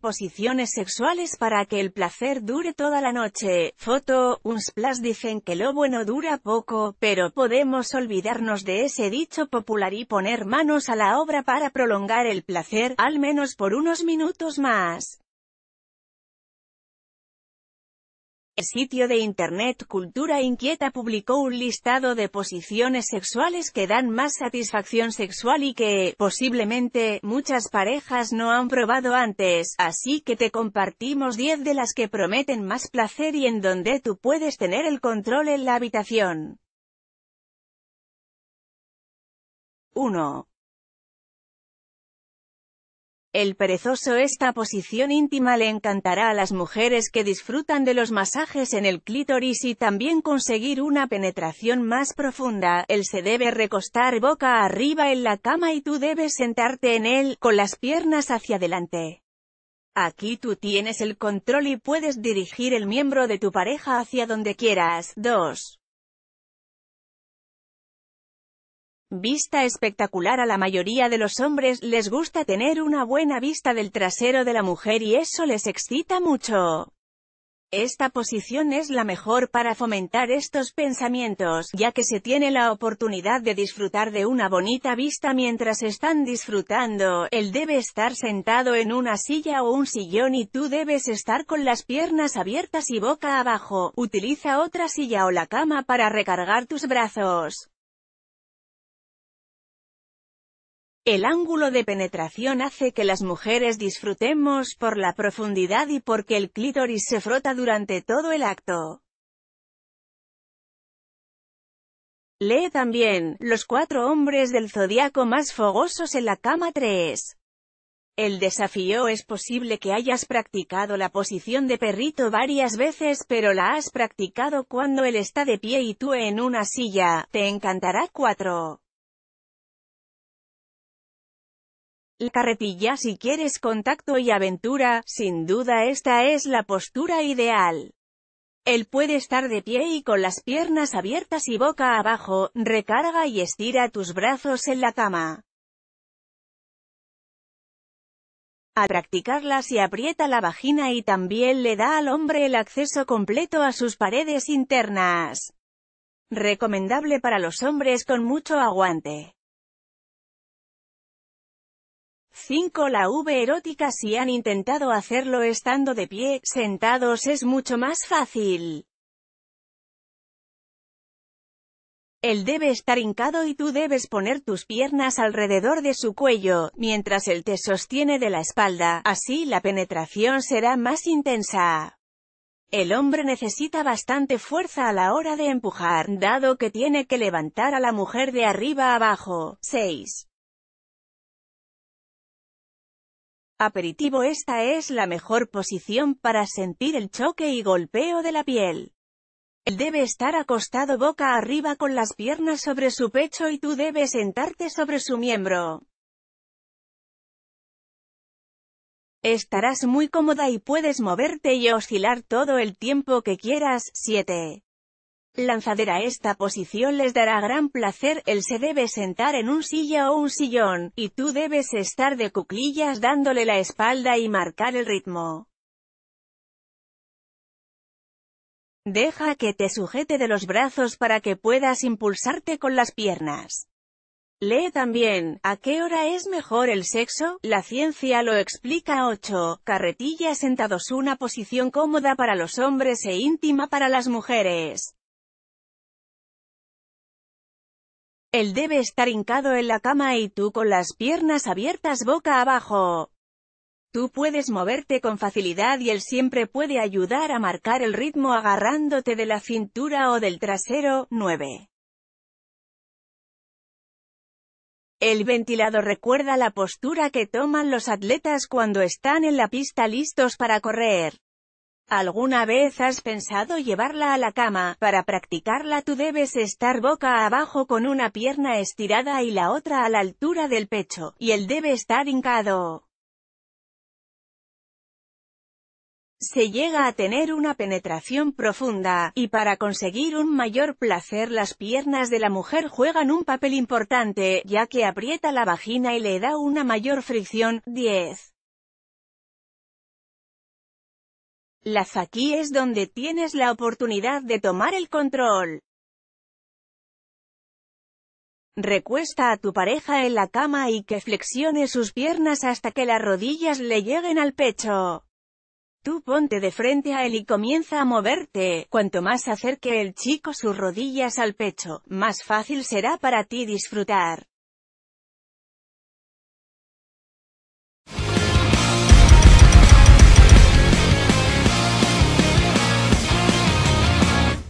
posiciones sexuales para que el placer dure toda la noche. Foto, Unsplash dicen que lo bueno dura poco, pero podemos olvidarnos de ese dicho popular y poner manos a la obra para prolongar el placer, al menos por unos minutos más. El sitio de internet Cultura Inquieta publicó un listado de posiciones sexuales que dan más satisfacción sexual y que, posiblemente, muchas parejas no han probado antes, así que te compartimos 10 de las que prometen más placer y en donde tú puedes tener el control en la habitación. 1. El perezoso Esta posición íntima le encantará a las mujeres que disfrutan de los masajes en el clítoris y también conseguir una penetración más profunda. Él se debe recostar boca arriba en la cama y tú debes sentarte en él, con las piernas hacia adelante. Aquí tú tienes el control y puedes dirigir el miembro de tu pareja hacia donde quieras. 2. Vista espectacular a la mayoría de los hombres les gusta tener una buena vista del trasero de la mujer y eso les excita mucho. Esta posición es la mejor para fomentar estos pensamientos, ya que se tiene la oportunidad de disfrutar de una bonita vista mientras están disfrutando, él debe estar sentado en una silla o un sillón y tú debes estar con las piernas abiertas y boca abajo, utiliza otra silla o la cama para recargar tus brazos. El ángulo de penetración hace que las mujeres disfrutemos por la profundidad y porque el clítoris se frota durante todo el acto. Lee también, los cuatro hombres del zodiaco más fogosos en la cama 3. El desafío es posible que hayas practicado la posición de perrito varias veces pero la has practicado cuando él está de pie y tú en una silla, te encantará 4. La carretilla si quieres contacto y aventura, sin duda esta es la postura ideal. Él puede estar de pie y con las piernas abiertas y boca abajo, recarga y estira tus brazos en la cama. Al practicarla se aprieta la vagina y también le da al hombre el acceso completo a sus paredes internas. Recomendable para los hombres con mucho aguante. 5. La V erótica Si han intentado hacerlo estando de pie, sentados es mucho más fácil. Él debe estar hincado y tú debes poner tus piernas alrededor de su cuello, mientras él te sostiene de la espalda, así la penetración será más intensa. El hombre necesita bastante fuerza a la hora de empujar, dado que tiene que levantar a la mujer de arriba abajo. 6. Aperitivo Esta es la mejor posición para sentir el choque y golpeo de la piel. Él debe estar acostado boca arriba con las piernas sobre su pecho y tú debes sentarte sobre su miembro. Estarás muy cómoda y puedes moverte y oscilar todo el tiempo que quieras. 7 lanzadera esta posición les dará gran placer, él se debe sentar en un silla o un sillón, y tú debes estar de cuclillas dándole la espalda y marcar el ritmo. Deja que te sujete de los brazos para que puedas impulsarte con las piernas. Lee también, ¿a qué hora es mejor el sexo? La ciencia lo explica 8. Carretilla sentados una posición cómoda para los hombres e íntima para las mujeres. Él debe estar hincado en la cama y tú con las piernas abiertas boca abajo. Tú puedes moverte con facilidad y él siempre puede ayudar a marcar el ritmo agarrándote de la cintura o del trasero. 9. El ventilador recuerda la postura que toman los atletas cuando están en la pista listos para correr. ¿Alguna vez has pensado llevarla a la cama? Para practicarla tú debes estar boca abajo con una pierna estirada y la otra a la altura del pecho, y él debe estar hincado. Se llega a tener una penetración profunda, y para conseguir un mayor placer las piernas de la mujer juegan un papel importante, ya que aprieta la vagina y le da una mayor fricción. 10. Las aquí es donde tienes la oportunidad de tomar el control. Recuesta a tu pareja en la cama y que flexione sus piernas hasta que las rodillas le lleguen al pecho. Tú ponte de frente a él y comienza a moverte. Cuanto más acerque el chico sus rodillas al pecho, más fácil será para ti disfrutar.